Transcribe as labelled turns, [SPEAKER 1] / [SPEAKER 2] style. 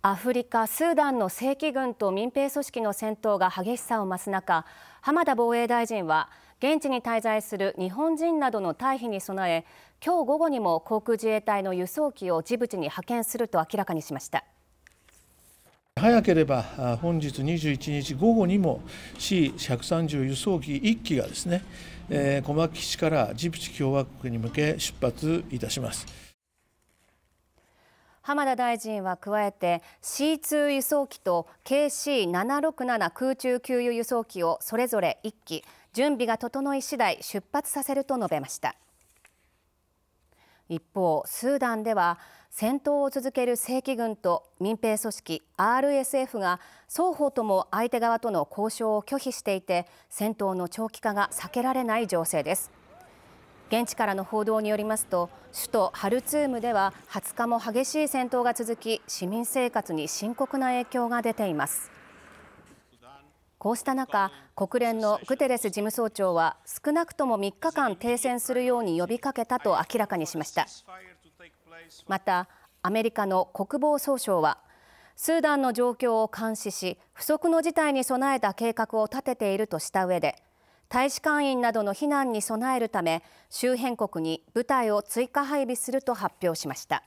[SPEAKER 1] アフリカ・スーダンの正規軍と民兵組織の戦闘が激しさを増す中浜田防衛大臣は現地に滞在する日本人などの退避に備え今日午後にも航空自衛隊の輸送機をジブチに派遣すると明らかにしました。
[SPEAKER 2] 早ければ本日21日午後にも C130 輸送機1機がですね、えー、小牧基地からジブチ共和国に向け出発いたします。
[SPEAKER 1] 浜田大臣は加えて C2 輸送機と KC767 空中給油輸送機をそれぞれ1機準備が整い次第出発させると述べました一方スーダンでは戦闘を続ける正規軍と民兵組織 RSF が双方とも相手側との交渉を拒否していて戦闘の長期化が避けられない情勢です現地からの報道によりますと首都ハルツームでは20日も激しい戦闘が続き市民生活に深刻な影響が出ていますこうした中国連のグテレス事務総長は少なくとも3日間停戦するように呼びかけたと明らかにしましたまたアメリカの国防総省はスーダンの状況を監視し不測の事態に備えた計画を立てているとした上で大使館員などの避難に備えるため周辺国に部隊を追加配備すると発表しました。